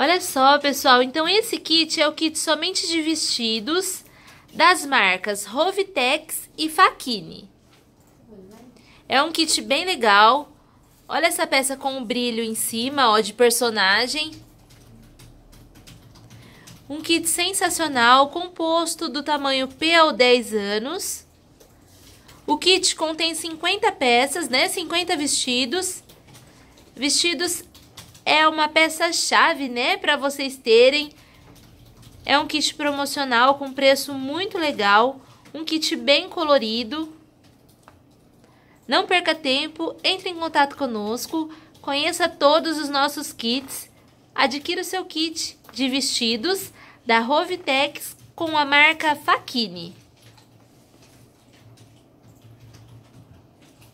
Olha só, pessoal. Então, esse kit é o kit somente de vestidos das marcas Rovitex e Fachini. É um kit bem legal. Olha essa peça com um brilho em cima, ó, de personagem. Um kit sensacional, composto do tamanho P ao 10 anos. O kit contém 50 peças, né? 50 vestidos. Vestidos é uma peça-chave, né, para vocês terem. É um kit promocional com preço muito legal, um kit bem colorido. Não perca tempo, entre em contato conosco, conheça todos os nossos kits, adquira o seu kit de vestidos da Rovitex com a marca Faquini.